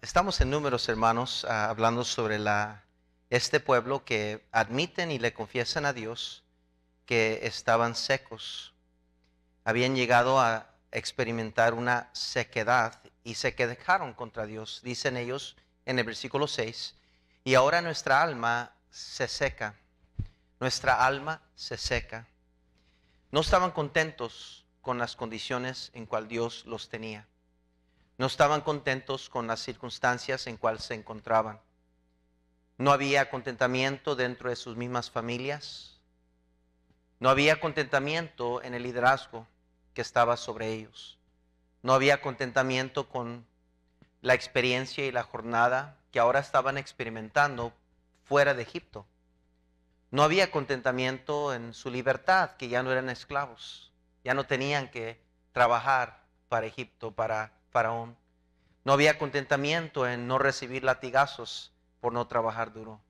estamos en números, hermanos, ah, hablando sobre este pueblo que admiten y le confiesan a Dios que estaban secos. Habían llegado a experimentar una sequedad y se quejaron contra Dios, dicen ellos en el versículo 6. Y ahora nuestra alma se seca, nuestra alma se seca. No estaban contentos con las condiciones en cual Dios los tenía. No estaban contentos con las circunstancias en cual se encontraban. No había contentamiento dentro de sus mismas familias. No había contentamiento en el liderazgo que estaba sobre ellos. No había contentamiento con la experiencia y la jornada que ahora estaban experimentando fuera de Egipto. No había contentamiento en su libertad, que ya no eran esclavos, ya no tenían que trabajar para Egipto, para faraón. No había contentamiento en no recibir latigazos por no trabajar duro.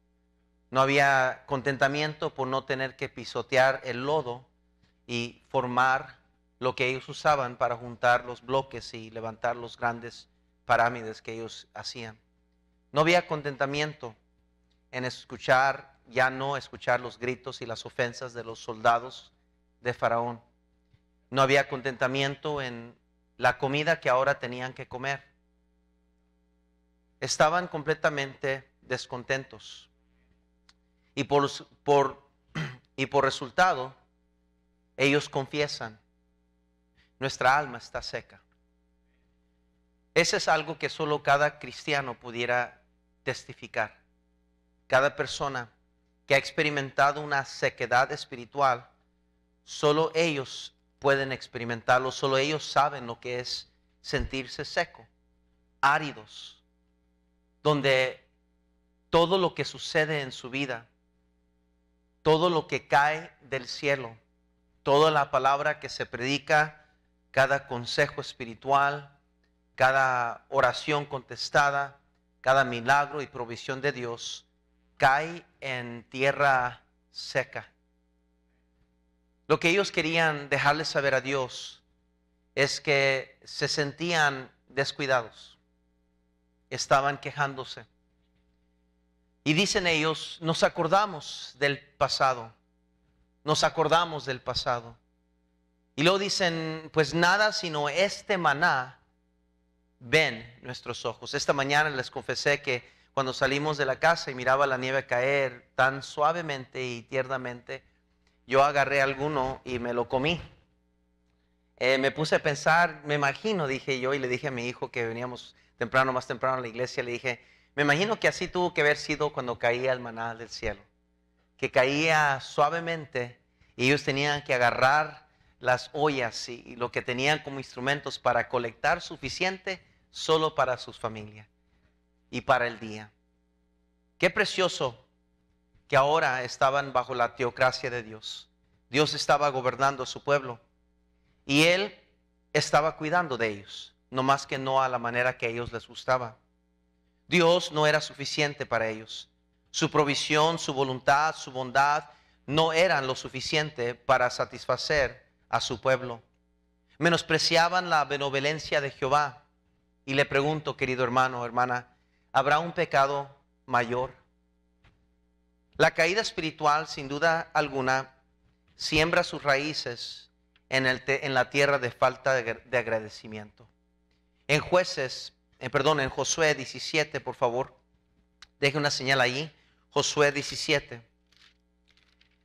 No había contentamiento por no tener que pisotear el lodo y formar lo que ellos usaban para juntar los bloques y levantar los grandes parámides que ellos hacían. No había contentamiento en escuchar, ya no escuchar los gritos y las ofensas de los soldados de Faraón. No había contentamiento en la comida que ahora tenían que comer. Estaban completamente descontentos. Y por, por, y por resultado, ellos confiesan, nuestra alma está seca. Ese es algo que solo cada cristiano pudiera testificar. Cada persona que ha experimentado una sequedad espiritual, solo ellos pueden experimentarlo, solo ellos saben lo que es sentirse seco, áridos, donde todo lo que sucede en su vida, todo lo que cae del cielo, toda la palabra que se predica, cada consejo espiritual, cada oración contestada, cada milagro y provisión de Dios, cae en tierra seca lo que ellos querían dejarles saber a Dios es que se sentían descuidados, estaban quejándose. Y dicen ellos, nos acordamos del pasado, nos acordamos del pasado. Y luego dicen, pues nada sino este maná ven nuestros ojos. Esta mañana les confesé que cuando salimos de la casa y miraba la nieve caer tan suavemente y tiernamente, yo agarré alguno y me lo comí. Eh, me puse a pensar, me imagino, dije yo, y le dije a mi hijo que veníamos temprano, más temprano a la iglesia, le dije, me imagino que así tuvo que haber sido cuando caía el maná del cielo, que caía suavemente y ellos tenían que agarrar las ollas y, y lo que tenían como instrumentos para colectar suficiente solo para sus familias y para el día. Qué precioso que ahora estaban bajo la teocracia de Dios. Dios estaba gobernando a su pueblo y Él estaba cuidando de ellos, no más que no a la manera que a ellos les gustaba. Dios no era suficiente para ellos. Su provisión, su voluntad, su bondad no eran lo suficiente para satisfacer a su pueblo. Menospreciaban la benevolencia de Jehová. Y le pregunto, querido hermano, hermana, ¿habrá un pecado mayor? La caída espiritual, sin duda alguna, siembra sus raíces en, el en la tierra de falta de, agradecimiento. En jueces, eh, perdón, en Josué 17, por favor, deje una señal ahí, Josué 17.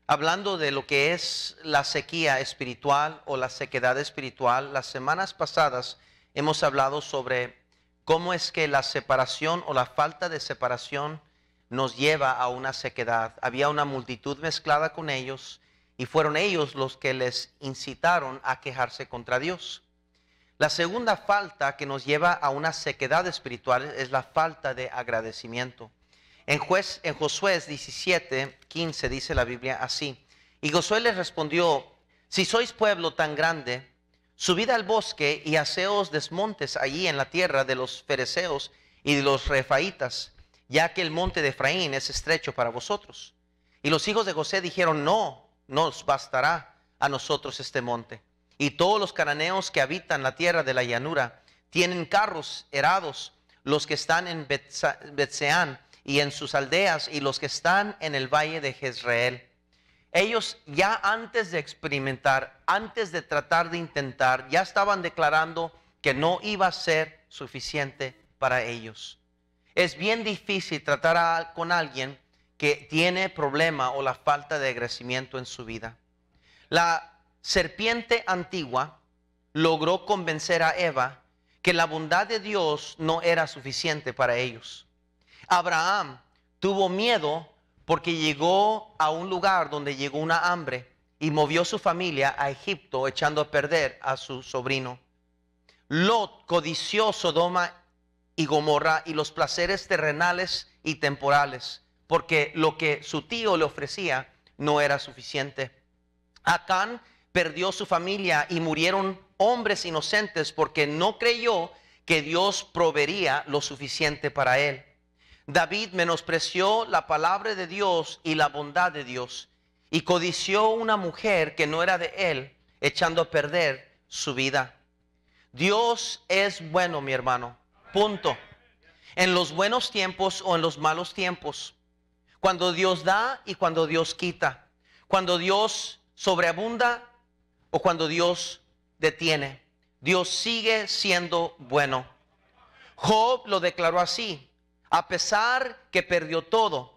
Hablando de lo que es la sequía espiritual o la sequedad espiritual, las semanas pasadas hemos hablado sobre cómo es que la separación o la falta de separación nos lleva a una sequedad. Había una multitud mezclada con ellos y fueron ellos los que les incitaron a quejarse contra Dios. La segunda falta que nos lleva a una sequedad espiritual es la falta de agradecimiento. En, juez, en Josué 17, 15 dice la Biblia así, y Josué les respondió, si sois pueblo tan grande, subid al bosque y haceos desmontes allí en la tierra de los fereceos y de los refaitas ya que el monte de Efraín es estrecho para vosotros. Y los hijos de José dijeron, no, nos bastará a nosotros este monte. Y todos los cananeos que habitan la tierra de la llanura tienen carros herados, los que están en Betseán y en sus aldeas y los que están en el valle de Jezreel. Ellos ya antes de experimentar, antes de tratar de intentar, ya estaban declarando que no iba a ser suficiente para ellos. Es bien difícil tratar con alguien que tiene problema o la falta de crecimiento en su vida. La serpiente antigua logró convencer a Eva que la bondad de Dios no era suficiente para ellos. Abraham tuvo miedo porque llegó a un lugar donde llegó una hambre y movió su familia a Egipto echando a perder a su sobrino. Lot codició Sodoma y Gomorra y los placeres terrenales y temporales, porque lo que su tío le ofrecía no era suficiente. Acán perdió su familia y murieron hombres inocentes porque no creyó que Dios proveería lo suficiente para él. David menospreció la palabra de Dios y la bondad de Dios y codició una mujer que no era de él, echando a perder su vida. Dios es bueno, mi hermano, Punto. En los buenos tiempos o en los malos tiempos. Cuando Dios da y cuando Dios quita. Cuando Dios sobreabunda o cuando Dios detiene. Dios sigue siendo bueno. Job lo declaró así. A pesar que perdió todo,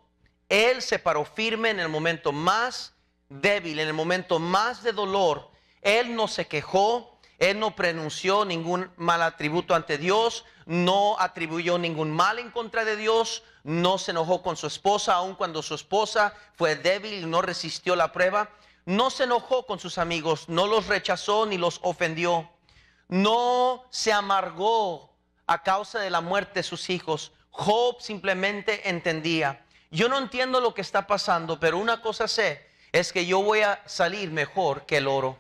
él se paró firme en el momento más débil, en el momento más de dolor. Él no se quejó, él no pronunció ningún mal atributo ante Dios, no atribuyó ningún mal en contra de Dios, no se enojó con su esposa, aun cuando su esposa fue débil y no resistió la prueba, no se enojó con sus amigos, no los rechazó ni los ofendió, no se amargó a causa de la muerte de sus hijos. Job simplemente entendía, yo no entiendo lo que está pasando, pero una cosa sé, es que yo voy a salir mejor que el oro.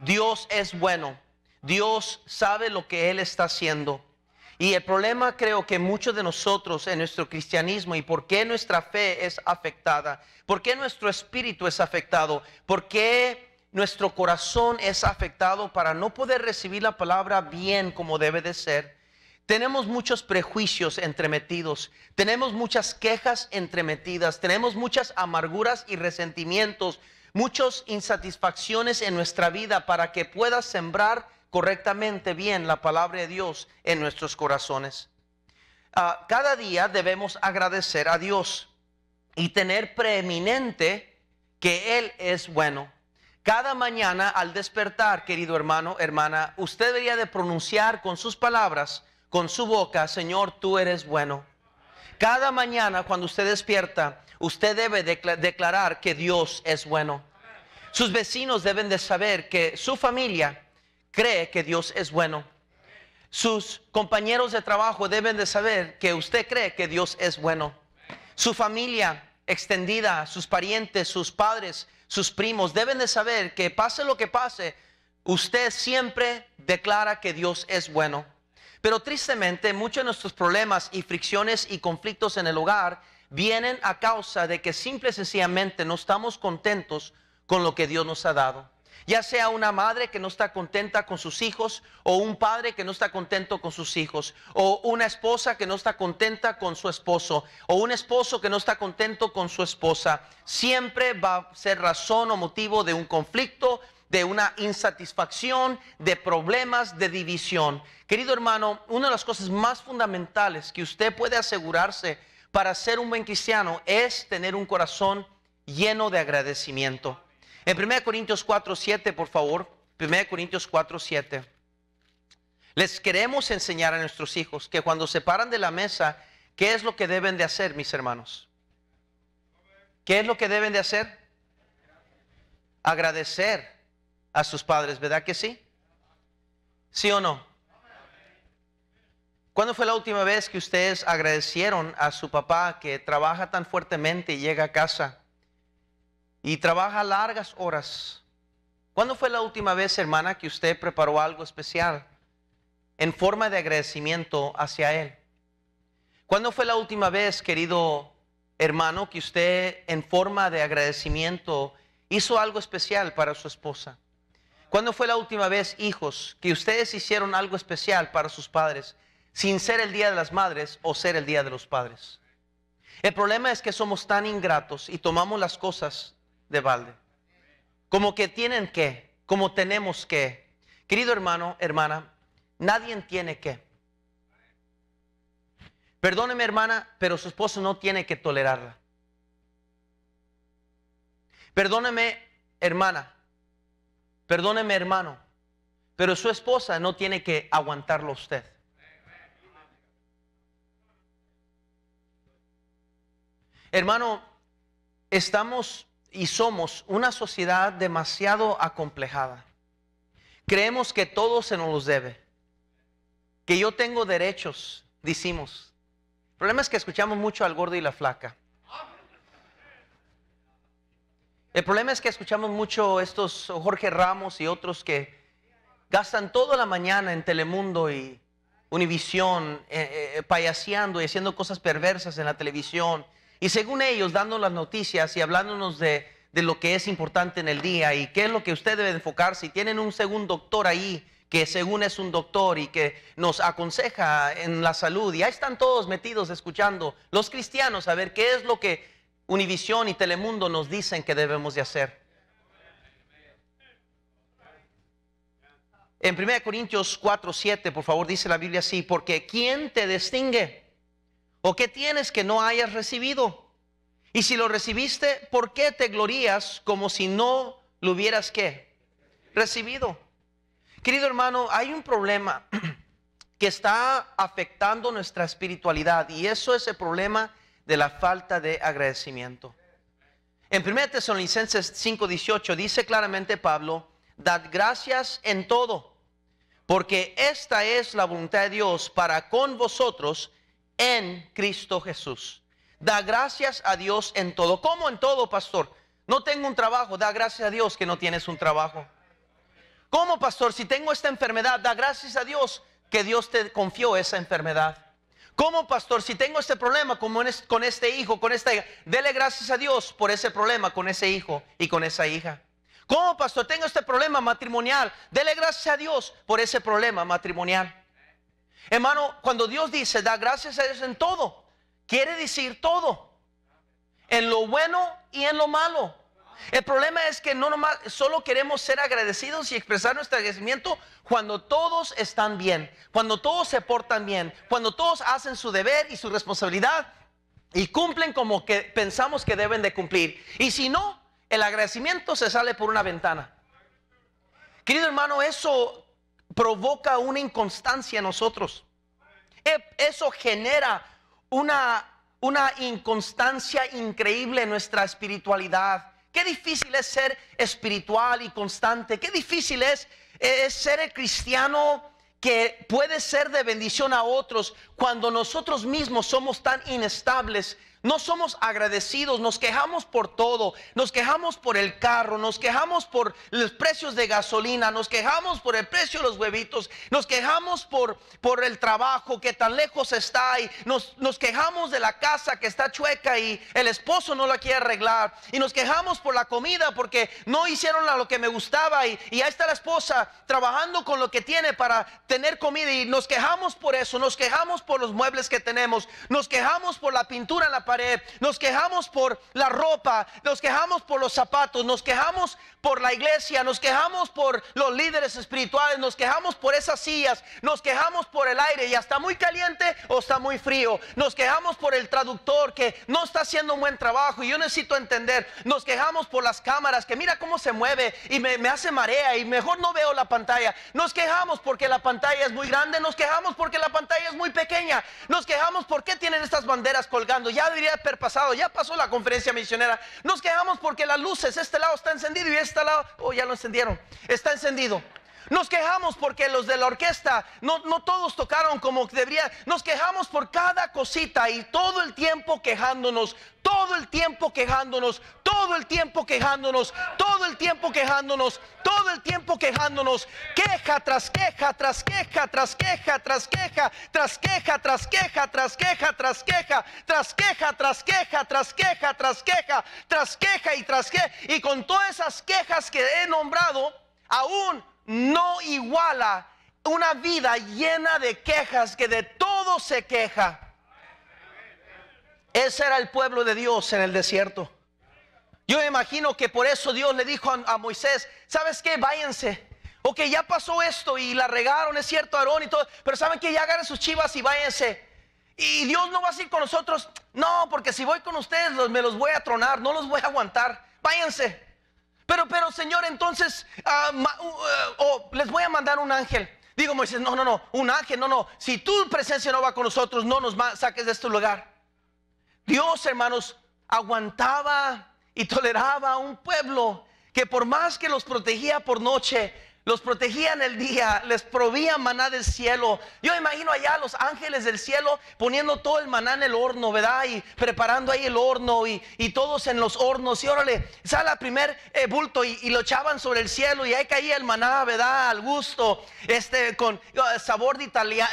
Dios es bueno. Dios sabe lo que Él está haciendo. Y el problema creo que muchos de nosotros en nuestro cristianismo y por qué nuestra fe es afectada, por qué nuestro espíritu es afectado, por qué nuestro corazón es afectado para no poder recibir la palabra bien como debe de ser. Tenemos muchos prejuicios entremetidos, tenemos muchas quejas entremetidas, tenemos muchas amarguras y resentimientos, muchas insatisfacciones en nuestra vida para que pueda sembrar correctamente bien la palabra de Dios en nuestros corazones. Ah, cada día debemos agradecer a Dios y tener preeminente que Él es bueno. Cada mañana al despertar, querido hermano, hermana, usted debería de pronunciar con sus palabras, con su boca, Señor, tú eres bueno. Cada mañana cuando usted despierta, usted debe declarar que Dios es bueno. Sus vecinos deben de saber que su familia cree que Dios es bueno. Sus compañeros de trabajo deben de saber que usted cree que Dios es bueno. Su familia extendida, sus parientes, sus padres, sus primos, deben de saber que pase lo que pase, usted siempre declara que Dios es bueno. Pero tristemente muchos de nuestros problemas y fricciones y conflictos en el hogar vienen a causa de que simple y sencillamente no estamos contentos con lo que Dios nos ha dado. Ya sea una madre que no está contenta con sus hijos, o un padre que no está contento con sus hijos, o una esposa que no está contenta con su esposo, o un esposo que no está contento con su esposa, siempre va a ser razón o motivo de un conflicto, de una insatisfacción, de problemas, de división. Querido hermano, una de las cosas más fundamentales que usted puede asegurarse para ser un buen cristiano es tener un corazón lleno de agradecimiento. En 1 Corintios 4, 7, por favor. 1 Corintios 4, 7. Les queremos enseñar a nuestros hijos que cuando se paran de la mesa, ¿qué es lo que deben de hacer, mis hermanos? ¿Qué es lo que deben de hacer? Agradecer a sus padres, ¿verdad que sí? ¿Sí o no? ¿Cuándo fue la última vez que ustedes agradecieron a su papá que trabaja tan fuertemente y llega a casa? y trabaja largas horas. ¿Cuándo fue la última vez, hermana, que usted preparó algo especial en forma de agradecimiento hacia Él? ¿Cuándo fue la última vez, querido hermano, que usted en forma de agradecimiento hizo algo especial para su esposa? ¿Cuándo fue la última vez, hijos, que ustedes hicieron algo especial para sus padres, sin ser el Día de las Madres o ser el Día de los Padres? El problema es que somos tan ingratos y tomamos las cosas de balde. Como que tienen que, como tenemos que. Querido hermano, hermana, nadie tiene que. Perdóneme hermana, pero su esposo no tiene que tolerarla. Perdóneme hermana, perdóneme hermano, pero su esposa no tiene que aguantarlo usted. Hermano, estamos y somos una sociedad demasiado acomplejada. Creemos que todo se nos los debe, que yo tengo derechos, decimos. El problema es que escuchamos mucho al gordo y la flaca. El problema es que escuchamos mucho estos Jorge Ramos y otros que gastan toda la mañana en Telemundo y Univisión, eh, eh, payaseando y haciendo cosas perversas en la televisión y según ellos, dando las noticias y hablándonos de, lo que es importante en el día y qué es lo que usted debe enfocarse. Si tienen un segundo doctor ahí que según es un doctor y que nos aconseja en la salud. Y ahí están todos metidos escuchando los cristianos a ver qué es lo que Univisión y Telemundo nos dicen que debemos de hacer. En 1 Corintios 4, 7, por favor, dice la Biblia así, porque ¿quién te distingue? ¿O qué tienes que no hayas recibido? Y si lo recibiste, ¿por qué te glorías como si no lo hubieras que Recibido. Querido hermano, hay un problema que está afectando nuestra espiritualidad y eso es el problema de la falta de agradecimiento. En 1 Tesalonicenses 5:18 dice claramente Pablo, dad gracias en todo, porque esta es la voluntad de Dios para con vosotros en Cristo Jesús. Da gracias a Dios en todo. ¿Cómo en todo, pastor? No tengo un trabajo, da gracias a Dios que no tienes un trabajo. ¿Cómo, pastor? Si tengo esta enfermedad, da gracias a Dios que Dios te confió esa enfermedad. ¿Cómo, pastor? Si tengo este problema con este hijo, con esta hija, dele gracias a Dios por ese problema con ese hijo y con esa hija. ¿Cómo, pastor? Tengo este problema matrimonial, dele gracias a Dios por ese problema matrimonial. Hermano, cuando Dios dice, da gracias a Dios en todo, quiere decir todo. En lo bueno y en lo malo. El problema es que no nomás, solo queremos ser agradecidos y expresar nuestro agradecimiento cuando todos están bien, cuando todos se portan bien, cuando todos hacen su deber y su responsabilidad y cumplen como que pensamos que deben de cumplir. Y si no, el agradecimiento se sale por una ventana. Querido hermano, eso provoca una inconstancia en nosotros. E, eso genera una, una inconstancia increíble en nuestra espiritualidad. Qué difícil es ser espiritual y constante. Qué difícil es, es ser el cristiano que puede ser de bendición a otros cuando nosotros mismos somos tan inestables no somos agradecidos, nos quejamos por todo, nos quejamos por el carro, nos quejamos por los precios de gasolina, nos quejamos por el precio de los huevitos, nos quejamos por, por el trabajo que tan lejos está y nos, nos quejamos de la casa que está chueca y el esposo no la quiere arreglar y nos quejamos por la comida porque no hicieron lo que me gustaba y, y ahí está la esposa trabajando con lo que tiene para tener comida y nos quejamos por eso, nos quejamos por los muebles que tenemos, nos quejamos por la pintura en la pared nos quejamos por la ropa, nos quejamos por los zapatos, nos quejamos por la iglesia, nos quejamos por los líderes espirituales, nos quejamos por esas sillas, nos quejamos por el aire, y está muy caliente o está muy frío, nos quejamos por el traductor que no está haciendo un buen trabajo y yo necesito entender, nos quejamos por las cámaras que mira cómo se mueve y me, hace marea y mejor no veo la pantalla, nos quejamos porque la pantalla es muy grande, nos quejamos porque la pantalla es muy pequeña, nos quejamos porque tienen estas banderas colgando, ya ya pasó la conferencia misionera. Nos quejamos porque las luces, este lado está encendido y este lado, oh, ya lo encendieron. Está encendido. Nos quejamos porque los de la orquesta no, no todos tocaron como debería. Nos quejamos por cada cosita y todo el tiempo quejándonos, todo el tiempo quejándonos, todo el tiempo quejándonos, todo el tiempo quejándonos, todo el tiempo quejándonos, queja tras queja, tras queja, tras queja, tras queja, tras queja, tras queja, tras queja, tras queja, tras queja, tras queja, tras queja, tras queja, tras queja y tras queja. Y con todas esas quejas que he nombrado, aún no iguala una vida llena de quejas que de todo se queja. Ese era el pueblo de Dios en el desierto. Yo me imagino que por eso Dios le dijo a, Moisés, ¿sabes qué? Váyanse. que ya pasó esto y la regaron, es cierto, Aarón y todo, pero ¿saben que Ya agarren sus chivas y váyanse. Y Dios no va a ir con nosotros. No, porque si voy con ustedes los, me los voy a tronar, no los voy a aguantar. Váyanse. Pero, pero, Señor, entonces ah, eh, les voy a mandar un ángel. Digo Moisés, no, no, no, un ángel, no, no. Si tu presencia no va con nosotros, no nos saques de este lugar. Dios, hermanos, aguantaba y toleraba a un pueblo que por más que los protegía por noche, los protegían el día, les probía maná del cielo. Yo imagino allá los ángeles del cielo poniendo todo el maná en el horno, ¿verdad? Y preparando ahí el horno y, y todos en los hornos. Y órale, sale el primer eh, bulto y, lo echaban sobre el cielo y ahí caía el maná, ¿verdad? Al gusto, este, con ah, sabor de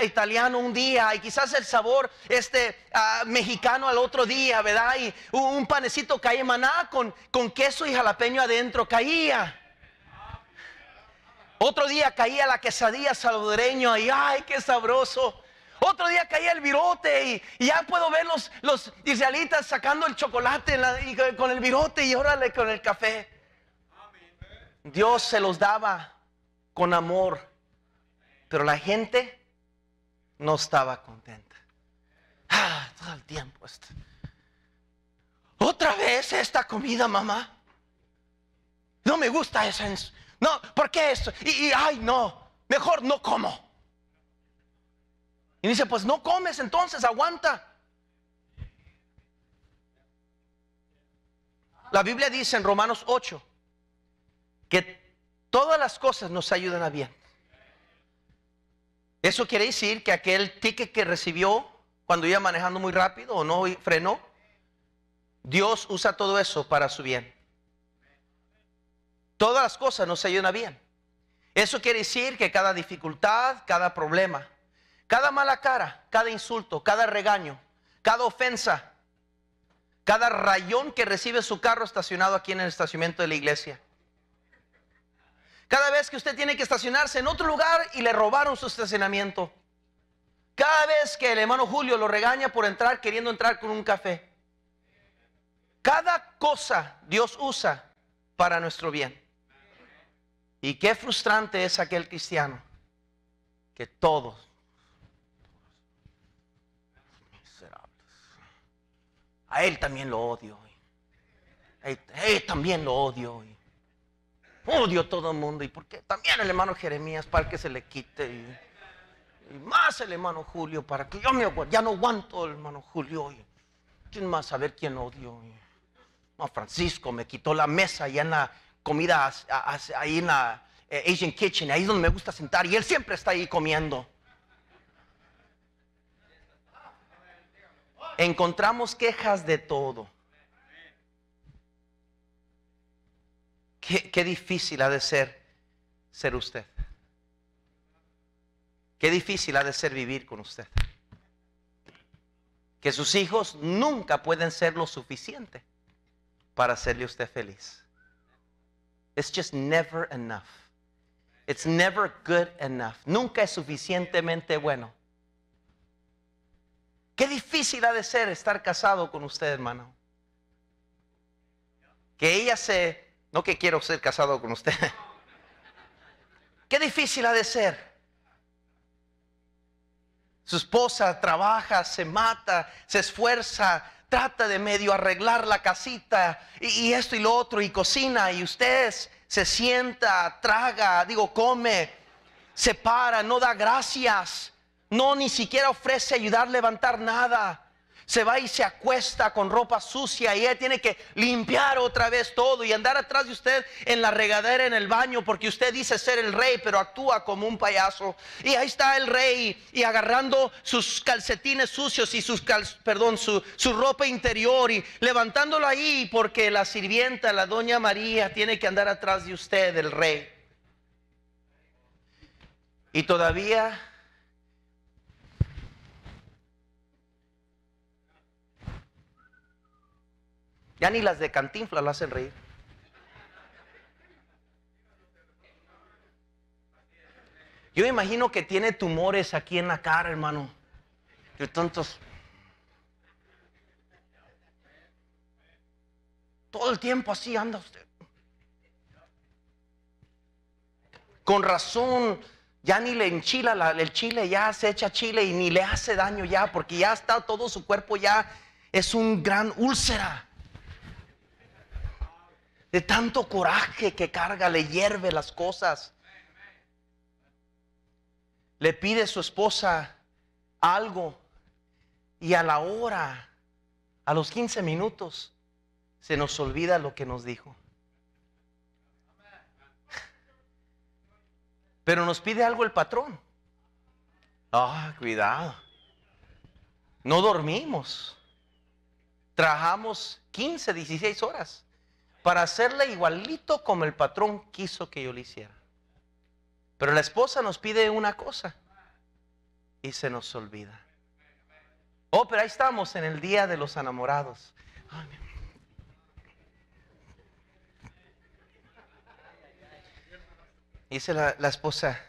italiano un día y quizás el sabor, este, ah, mexicano al otro día, ¿verdad? Y un, panecito caía maná con, con queso y jalapeño adentro, caía. Otro día caía la quesadilla salvadoreña y ay, qué sabroso. Otro día caía el virote y, ya puedo ver los, israelitas sacando el chocolate con el virote y órale con el café. Dios se los daba con amor, pero la gente no estaba contenta. Ah, todo el tiempo. Otra vez esta comida, mamá. No me gusta esa, no, ¿por qué esto? Y, ay, no, mejor no como. Y dice, pues no comes entonces, aguanta. La Biblia dice en Romanos 8 que todas las cosas nos ayudan a bien. Eso quiere decir que aquel ticket que recibió cuando iba manejando muy rápido o no frenó, Dios usa todo eso para su bien. Todas las cosas nos ayudan bien. Eso quiere decir que cada dificultad, cada problema, cada mala cara, cada insulto, cada regaño, cada ofensa, cada rayón que recibe su carro estacionado aquí en el estacionamiento de la iglesia. Cada vez que usted tiene que estacionarse en otro lugar y le robaron su estacionamiento. Cada vez que el hermano Julio lo regaña por entrar queriendo entrar con un café. Cada cosa Dios usa para nuestro bien. Y qué frustrante es aquel cristiano que todos, miserables, a él también lo odio, a también lo odio, odio todo el mundo, y por qué también el hermano Jeremías para que se le quite, y, más el hermano Julio para que yo me aguante, ya no aguanto el hermano Julio, y, ¿quién más a ver quién odio? Y, Francisco me quitó la mesa Y en la comida ahí en la eh, Asian Kitchen, ahí es donde me gusta sentar y él siempre está ahí comiendo. Encontramos quejas de todo. Qué, qué difícil ha de ser ser usted. Qué difícil ha de ser vivir con usted. Que sus hijos nunca pueden ser lo suficiente para hacerle usted feliz. It's just never enough. It's never good enough. Nunca es suficientemente bueno. Qué difícil ha de ser estar casado con usted, hermano. Que ella se... No que quiero ser casado con usted. Qué difícil ha de ser. Su esposa trabaja, se mata, se esfuerza, trata de medio arreglar la casita y, esto y lo otro y cocina y usted se sienta, traga, digo, come, se para, no da gracias, no ni siquiera ofrece ayudar a levantar nada se va y se acuesta con ropa sucia y él tiene que limpiar otra vez todo y andar atrás de usted en la regadera, en el baño, porque usted dice ser el rey, pero actúa como un payaso. Y ahí está el rey y agarrando sus calcetines sucios y sus, perdón, su, su ropa interior y levantándolo ahí porque la sirvienta, la doña María, tiene que andar atrás de usted, el rey. Y todavía Ya ni las de Cantinflas la hacen reír. Yo imagino que tiene tumores aquí en la cara, hermano. Yo, tontos. Todo el tiempo así anda usted. Con razón, ya ni le enchila el chile, ya se echa chile y ni le hace daño ya, porque ya está todo su cuerpo, ya es un gran úlcera de tanto coraje que carga, le hierve las cosas. Le pide su esposa algo y a la hora, a los 15 minutos, se nos olvida lo que nos dijo. Pero nos pide algo el patrón. Ah, cuidado. No dormimos. Trabajamos 15, 16 horas para hacerle igualito como el patrón quiso que yo le hiciera. Pero la esposa nos pide una cosa y se nos olvida. Oh, pero ahí estamos en el día de los enamorados. Dice la, la, esposa,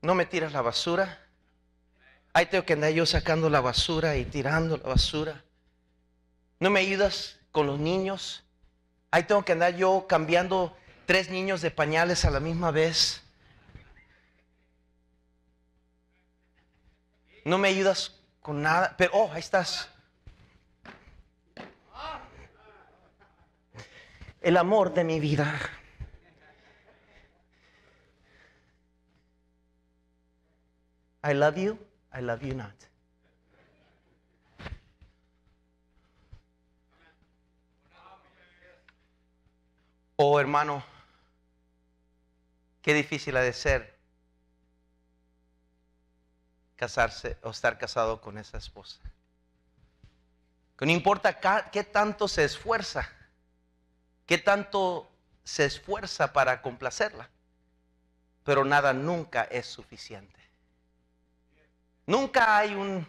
no me tiras la basura. Ahí tengo que andar yo sacando la basura y tirando la basura no me ayudas con los niños. Ahí tengo que andar yo cambiando tres niños de pañales a la misma vez. No me ayudas con nada, pero oh, ahí estás. El amor de mi vida. I love you, I love you not. Oh hermano, qué difícil ha de ser casarse o estar casado con esa esposa. Que no importa qué tanto se esfuerza, qué tanto se esfuerza para complacerla, pero nada nunca es suficiente. Nunca hay un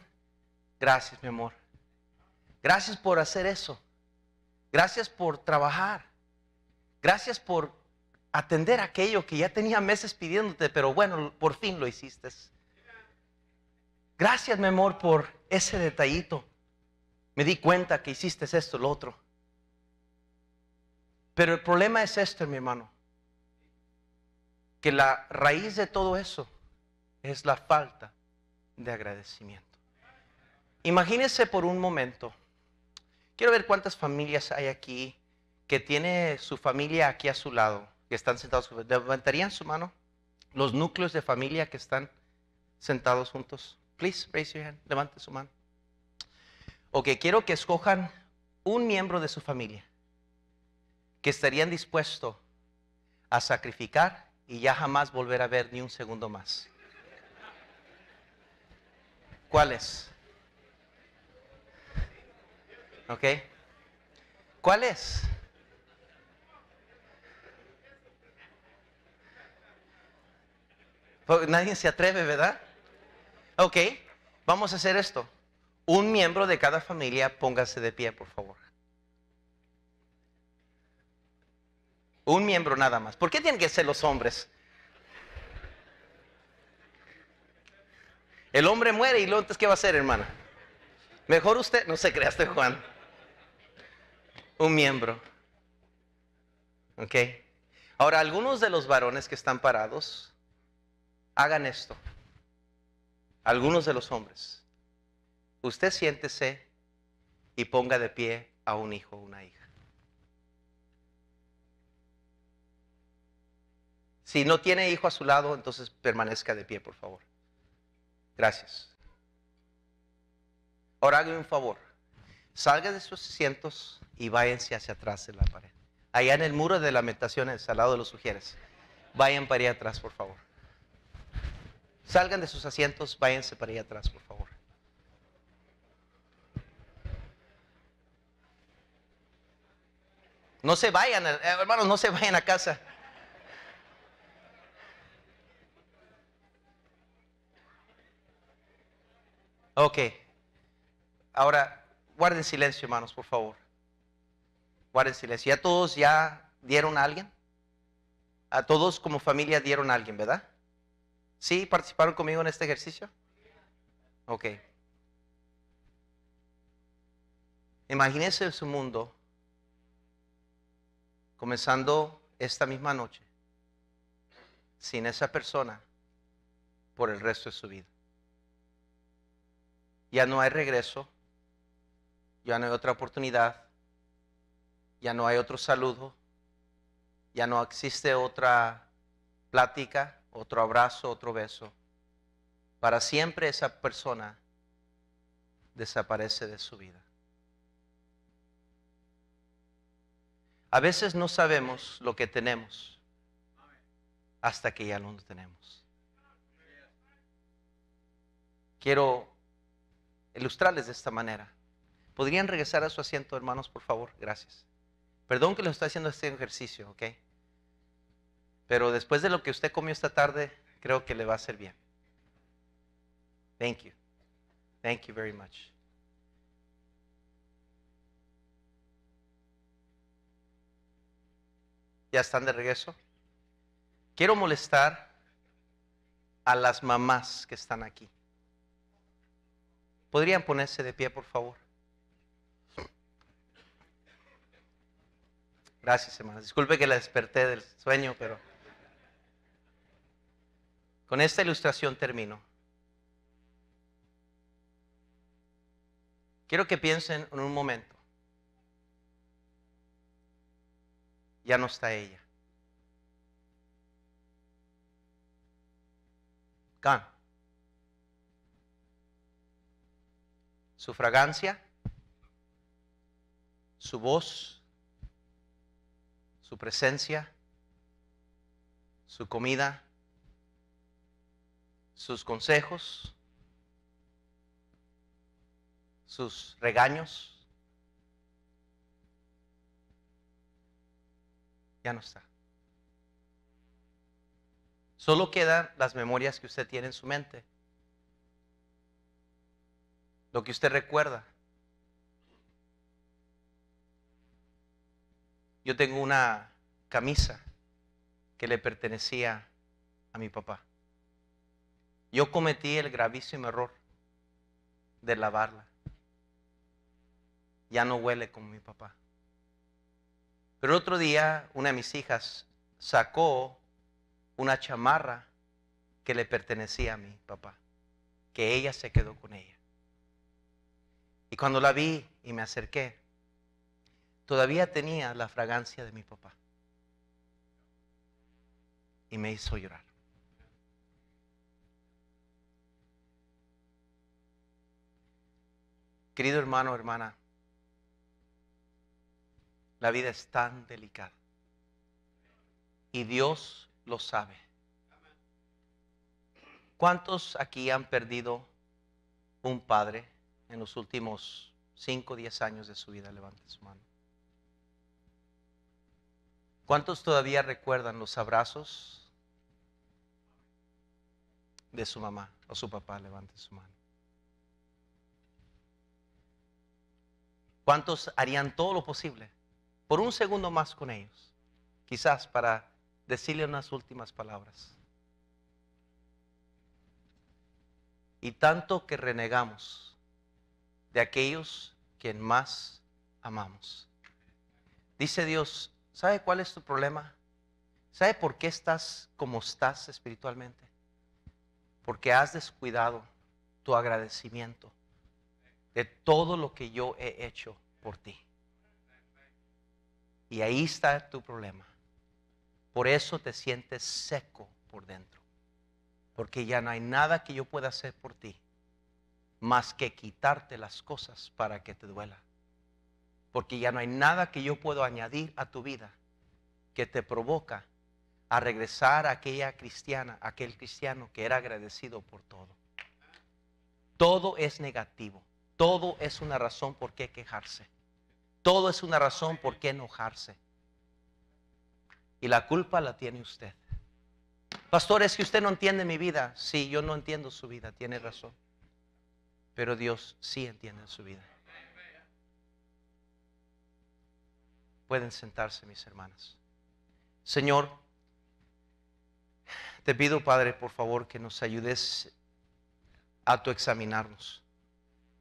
gracias, mi amor. Gracias por hacer eso. Gracias por trabajar. Gracias por atender aquello que ya tenía meses pidiéndote, pero bueno, por fin lo hiciste. Gracias, mi amor, por ese detallito. Me di cuenta que hiciste esto, lo otro. Pero el problema es este, mi hermano. Que la raíz de todo eso es la falta de agradecimiento. Imagínense por un momento. Quiero ver cuántas familias hay aquí que tiene su familia aquí a su lado, que están sentados, levantarían su mano. Los núcleos de familia que están sentados juntos. Please raise your hand. Levante su mano. Ok, quiero que escojan un miembro de su familia que estarían dispuestos a sacrificar y ya jamás volver a ver ni un segundo más. es? ¿Ok? ¿Cuál es? Pues, nadie se atreve, ¿verdad? Ok, vamos a hacer esto. Un miembro de cada familia, póngase de pie, por favor. Un miembro nada más. ¿Por qué tienen que ser los hombres? El hombre muere y luego antes, ¿qué va a hacer, hermana? Mejor usted, no se creaste, Juan. Un miembro. ¿Ok? Ahora, algunos de los varones que están parados, hagan esto. Algunos de los hombres, usted siéntese y ponga de pie a un hijo o una hija. Si no tiene hijo a su lado, entonces permanezca de pie, por favor. Gracias. Ahora un favor. Salga de sus asientos y váyanse hacia atrás en la pared. Allá en el muro de lamentaciones, al lado de los sugieres. Vayan para allá atrás, por favor. Salgan de sus asientos, váyanse para allá atrás, por favor. No se vayan, eh, hermanos, no se vayan a casa. Ok. Ahora, guarden silencio, hermanos, por favor. Guarden silencio. ¿Ya todos ya dieron a alguien? A todos como familia dieron a alguien, ¿verdad? ¿Sí participaron conmigo en este ejercicio? Ok. Imagínense su mundo comenzando esta misma noche sin esa persona por el resto de su vida. Ya no hay regreso, ya no hay otra oportunidad, ya no hay otro saludo, ya no existe otra plática, otro abrazo, otro beso. Para siempre esa persona desaparece de su vida. A veces no sabemos lo que tenemos hasta que ya no lo tenemos. Quiero ilustrarles de esta manera. ¿Podrían regresar a su asiento, hermanos, por favor? Gracias. Perdón que les estoy haciendo este ejercicio, ¿ok? Pero después de lo que usted comió esta tarde, creo que le va a ser bien. Thank you. Thank you very much. ¿Ya están de regreso? Quiero molestar a las mamás que están aquí. ¿Podrían ponerse de pie, por favor? Gracias, hermanas. Disculpe que la desperté del sueño, pero... Con esta ilustración termino. Quiero que piensen en un momento. Ya no está ella. Su fragancia, su voz, su presencia, su comida, sus consejos, sus regaños. Ya no está. Solo quedan las memorias que usted tiene en su mente. Lo que usted recuerda. Yo tengo una camisa que le pertenecía a mi papá. Yo cometí el gravísimo error de lavarla. Ya no huele como mi papá. Pero otro día una de mis hijas sacó una chamarra que le pertenecía a mi papá, que ella se quedó con ella. Y cuando la vi y me acerqué, todavía tenía la fragancia de mi papá. Y me hizo llorar. Querido hermano, hermana, la vida es tan delicada. Y Dios lo sabe. ¿Cuántos aquí han perdido un padre en los últimos 5 o 10 años de su vida? Levante su mano. ¿Cuántos todavía recuerdan los abrazos de su mamá o su papá? Levante su mano. ¿Cuántos harían todo lo posible por un segundo más con ellos? Quizás para decirle unas últimas palabras. Y tanto que renegamos de aquellos que más amamos. Dice Dios, ¿sabe cuál es tu problema? ¿Sabe por qué estás como estás espiritualmente? Porque has descuidado tu agradecimiento de todo lo que yo he hecho por ti. Y ahí está tu problema. Por eso te sientes seco por dentro. Porque ya no hay nada que yo pueda hacer por ti más que quitarte las cosas para que te duela. Porque ya no hay nada que yo pueda añadir a tu vida que te provoca a regresar a aquella cristiana, aquel cristiano que era agradecido por todo. Todo es negativo. Todo es una razón por qué quejarse. Todo es una razón por qué enojarse. Y la culpa la tiene usted. Pastor, es que usted no entiende mi vida. Sí, yo no entiendo su vida, tiene razón. Pero Dios sí entiende su vida. Pueden sentarse, mis hermanas. Señor, te pido, Padre, por favor, que nos ayudes a tu examinarnos.